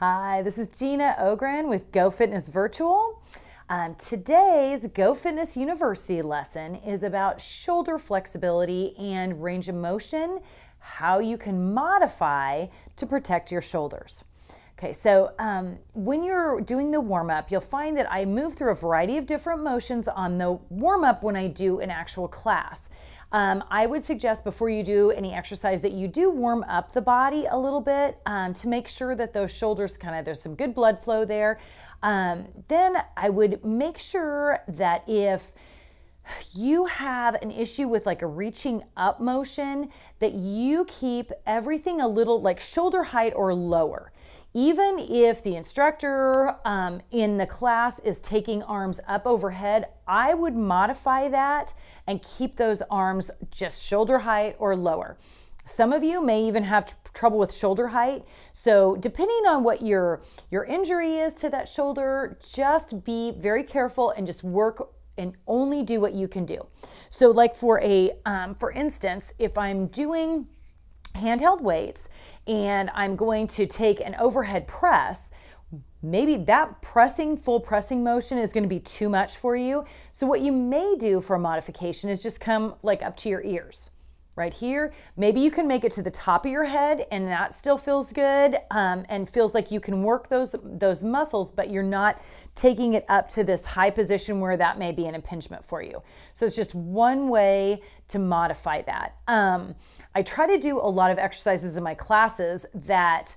Hi, this is Gina Ogren with Go Fitness Virtual. Um, today's Go Fitness University lesson is about shoulder flexibility and range of motion, how you can modify to protect your shoulders. Okay, so um, when you're doing the warm up, you'll find that I move through a variety of different motions on the warm up when I do an actual class. Um, I would suggest before you do any exercise that you do warm up the body a little bit um, to make sure that those shoulders kind of, there's some good blood flow there. Um, then I would make sure that if you have an issue with like a reaching up motion, that you keep everything a little like shoulder height or lower. Even if the instructor um, in the class is taking arms up overhead, I would modify that and keep those arms just shoulder height or lower. Some of you may even have tr trouble with shoulder height. So depending on what your, your injury is to that shoulder, just be very careful and just work and only do what you can do. So like for a, um, for instance, if I'm doing handheld weights and I'm going to take an overhead press, maybe that pressing, full pressing motion is going to be too much for you. So what you may do for a modification is just come like up to your ears right here. Maybe you can make it to the top of your head and that still feels good um, and feels like you can work those, those muscles, but you're not taking it up to this high position where that may be an impingement for you. So it's just one way to modify that. Um, I try to do a lot of exercises in my classes that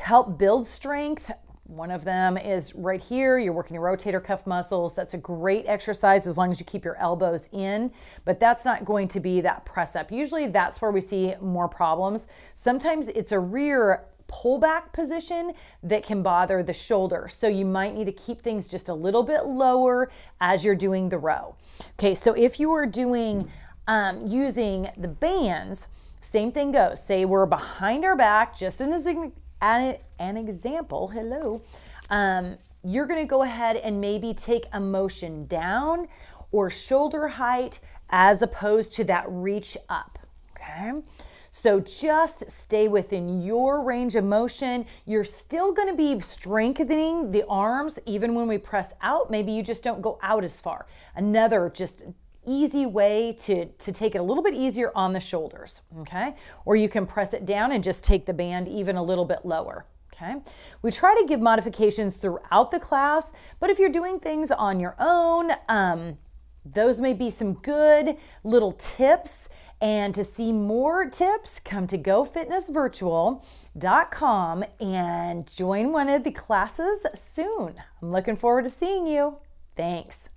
help build strength one of them is right here. You're working your rotator cuff muscles. That's a great exercise as long as you keep your elbows in, but that's not going to be that press up. Usually that's where we see more problems. Sometimes it's a rear pullback position that can bother the shoulder. So you might need to keep things just a little bit lower as you're doing the row. Okay, so if you are doing um, using the bands, same thing goes. Say we're behind our back, just in a an, an example, hello, um, you're going to go ahead and maybe take a motion down or shoulder height as opposed to that reach up. Okay. So just stay within your range of motion. You're still gonna be strengthening the arms even when we press out. Maybe you just don't go out as far. Another just easy way to, to take it a little bit easier on the shoulders, okay? Or you can press it down and just take the band even a little bit lower. Okay. We try to give modifications throughout the class, but if you're doing things on your own, um, those may be some good little tips. And to see more tips, come to gofitnessvirtual.com and join one of the classes soon. I'm looking forward to seeing you. Thanks.